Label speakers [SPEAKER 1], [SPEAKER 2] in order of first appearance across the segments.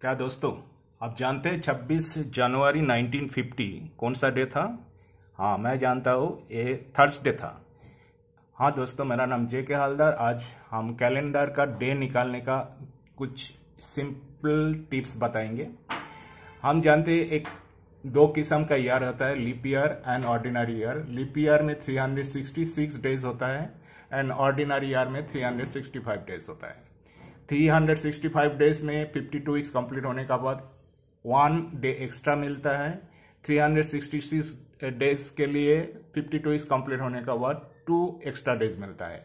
[SPEAKER 1] क्या दोस्तों आप जानते हैं 26 जनवरी 1950 कौन सा डे था हाँ मैं जानता हूँ ये थर्सडे था हाँ दोस्तों मेरा नाम जे के हालदार आज हम कैलेंडर का डे निकालने का कुछ सिंपल टिप्स बताएंगे हम जानते हैं एक दो किस्म का ईयर होता है leap year and ordinary year leap year में 366 डेज होता है एंड ऑर्डिनरी ईयर में 365 डेज होता है 365 डेज में 52 वीक्स कंप्लीट होने का बाद वन डे एक्स्ट्रा मिलता है 366 डेज के लिए 52 वीक्स कंप्लीट होने का बाद टू एक्स्ट्रा डेज मिलता है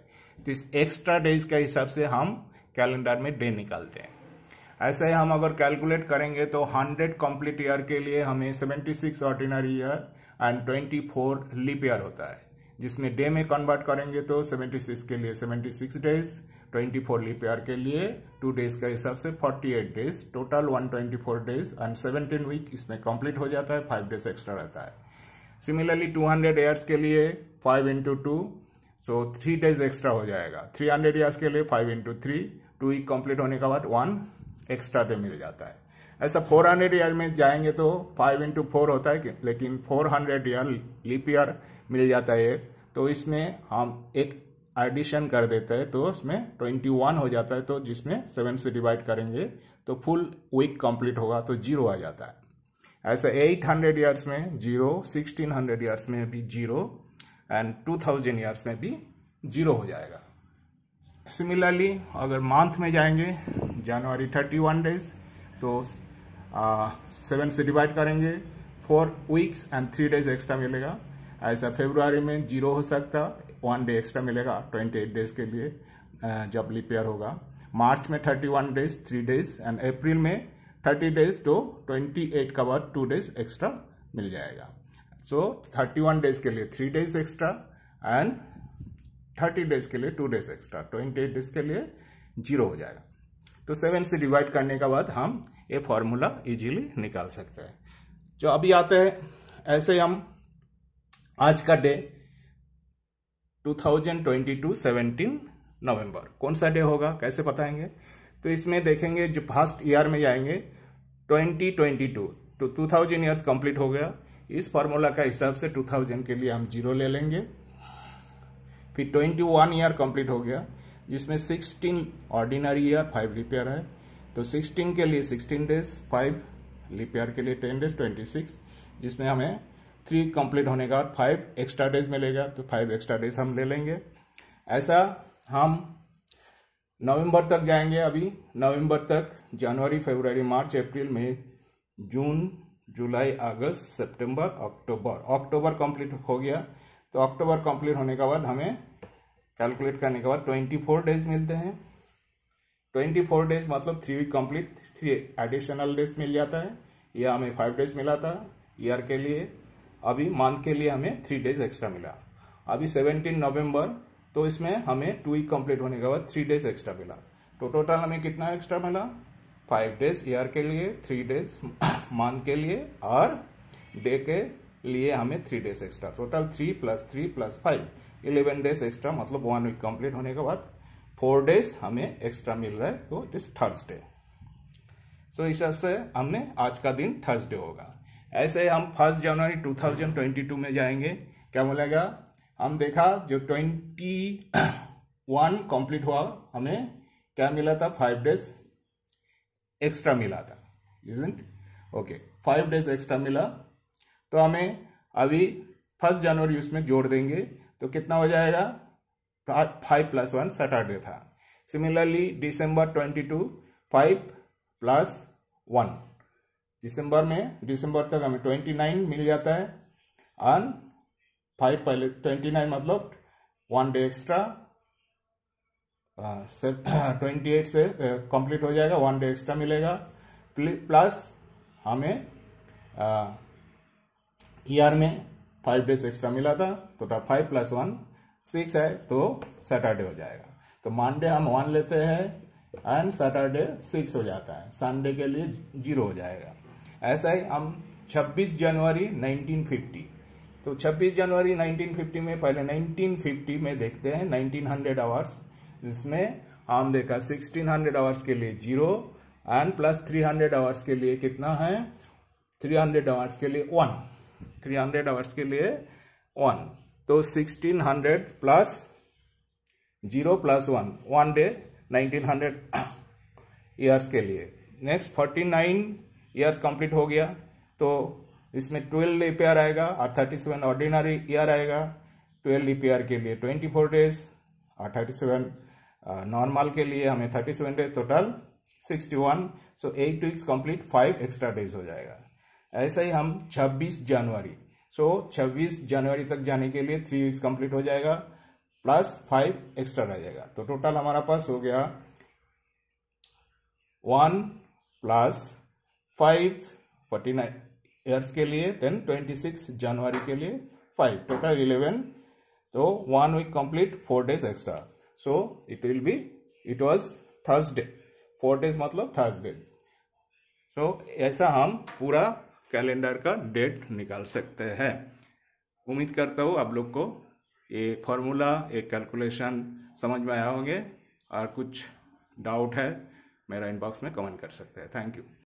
[SPEAKER 1] तो इस एक्स्ट्रा डेज के हिसाब से हम कैलेंडर में डे निकालते हैं ऐसे हम अगर कैलकुलेट करेंगे तो 100 कंप्लीट ईयर के लिए हमें 76 ordinary year and 24 leap year होता है जिसमें डे में कन्वर्ट करेंगे तो 76 के लिए 76 days twenty four leap year के लिए टू डेज के हिसाब से forty eight days total one twenty four days and seventeen week इसमें कंप्लीट हो जाता है फाइव डेज एक्स्ट्रा रहता है सिमिलरली टू हंड्रेड ईयर्स के लिए five into two so three days extra हो जाएगा थ्री हंड्रेड ईयर्स के लिए five into three two week complete होने के बाद वन एक्स्ट्रा डे मिल जाता है ऐसा फोर हंड्रेड ईयर में जाएंगे तो फाइव इंटू फोर होता है लेकिन four hundred year leap year मिल जाता है तो इसमें हम एक एडिशन कर देते हैं तो उसमें ट्वेंटी वन हो जाता है तो जिसमें सेवन से डिवाइड करेंगे तो फुल वीक कंप्लीट होगा तो जीरो आ जाता है ऐसे एट हंड्रेड ईयर्स में जीरो सिक्सटीन हंड्रेड ईयर्स में भी zero and two thousand years में भी जीरो हो जाएगा सिमिलरली अगर मंथ में जाएंगे जनवरी थर्टी वन डेज तो सेवन से डिवाइड करेंगे four weeks and three days extra मिलेगा ऐसा फेब्रुआरी में जीरो हो सकता वन डे एक्स्ट्रा मिलेगा ट्वेंटी एट डेज के लिए जब लिप होगा मार्च में thirty one days three days and April में थर्टी डेज तो ट्वेंटी एट का बाद टू डेज एक्स्ट्रा मिल जाएगा सो थर्टी वन डेज के लिए three days extra and thirty days के लिए two days extra twenty eight days के लिए जीरो हो जाएगा तो सेवन से डिवाइड करने के बाद हम ये फॉर्मूला इजीली निकाल सकते हैं जो अभी आते हैं ऐसे हम आज का डे 2022 17 नवंबर कौन सा डे होगा कैसे बताएंगे तो इसमें देखेंगे जो फास्ट ईयर में जाएंगे 2022 तो 2000 ईयर्स कंप्लीट हो गया इस फॉर्मूला का हिसाब से 2000 के लिए हम जीरो ले लेंगे फिर 21 ईयर कंप्लीट हो गया जिसमें 16 ऑर्डिनरी ईयर फाइव लिपेयर है तो 16 के लिए 16 डेज फाइव लिपेयर के लिए 10 डेज 26 जिसमें हमें थ्री कंप्लीट होने का फाइव एक्स्ट्रा डेज मिलेगा तो फाइव एक्स्ट्रा डेज हम ले लेंगे ऐसा हम नवंबर तक जाएंगे अभी नवंबर तक जनवरी फरवरी मार्च अप्रैल मई जून जुलाई अगस्त सितंबर अक्टूबर अक्टूबर कंप्लीट हो गया तो अक्टूबर कंप्लीट होने के बाद हमें कैलकुलेट करने के बाद ट्वेंटी फोर डेज मिलते हैं ट्वेंटी फोर डेज मतलब three week complete three additional days मिल जाता है या हमें फाइव डेज मिला था ईयर के लिए अभी मंथ के लिए हमें थ्री डेज एक्स्ट्रा मिला अभी सेवनटीन नवम्बर तो इसमें हमें टू वीक कंप्लीट होने के बाद थ्री डेज एक्स्ट्रा मिला तो टोटल हमें कितना एक्स्ट्रा मिला फाइव डेज ईयर के लिए थ्री डेज मंथ के लिए और डे के लिए हमें three days extra total three plus three plus five eleven days extra मतलब वन वीक कंप्लीट होने के बाद फोर डेज हमें एक्स्ट्रा मिल रहा है तो इट इज थर्सडे सो इस हिसाब से हमें आज का दिन थर्सडे होगा ऐसे हम फर्स्ट जनवरी 2022 में जाएंगे क्या बोलेगा हम देखा जो 21 कंप्लीट हुआ हमें क्या मिला था फाइव डेज एक्स्ट्रा मिला था isn't okay five days extra मिला तो हमें अभी फर्स्ट जनवरी उसमें जोड़ देंगे तो कितना हो जाएगा फाइव प्लस वन सैटरडे था similarly December twenty two five plus one दिसंबर में दिसंबर तक हमें ट्वेंटी नाइन मिल जाता है और फाइव पहले ट्वेंटी नाइन मतलब one day extra twenty eight से कंप्लीट हो जाएगा वन डे एक्स्ट्रा मिलेगा प्लस हमें ईयर में फाइव डेज एक्स्ट्रा मिला था तो फाइव प्लस वन सिक्स है तो सैटरडे हो जाएगा तो मंडे हम वन लेते हैं एंड सैटरडे सिक्स हो जाता है संडे के लिए जीरो हो जाएगा ऐसा ही हम 26 जनवरी 1950 तो 26 जनवरी 1950 में पहले 1950 में देखते हैं 1900 आवर्स इसमें हम देखा 1600 आवर्स के लिए जीरो एंड प्लस 300 आवर्स के लिए कितना है 300 आवर्स के लिए वन 300 आवर्स के लिए वन तो 1600 plus zero plus one one day 1900 years के लिए नेक्स्ट 49 ईयर्स कंप्लीट हो गया तो इसमें ट्वेल्व ईपीआर आएगा और थर्टी सेवन ऑर्डिनरी ईयर आएगा ट्वेल्व ईपीआर के लिए ट्वेंटी फोर डेज और थर्टी सेवन नॉर्मल के लिए हमें thirty seven days total sixty one so eight weeks complete five extra days हो जाएगा ऐसे ही हम छब्बीस जनवरी सो छब्बीस जनवरी तक जाने के लिए थ्री वीक्स कंप्लीट हो जाएगा प्लस फाइव एक्स्ट्रा रह जाएगा तो टोटल हमारा पास हो गया one plus five forty nine years के लिए देन ट्वेंटी सिक्स जनवरी के लिए फाइव टोटल इलेवन तो one week complete four days extra so it will be it was Thursday four days मतलब थर्सडे सो ऐसा हम पूरा कैलेंडर का डेट निकाल सकते हैं उम्मीद करता हूँ आप लोग को ये फॉर्मूला ये कैलकुलेशन समझ में आया होंगे और कुछ डाउट है मेरा इनबॉक्स में कमेंट कर सकते हैं थैंक यू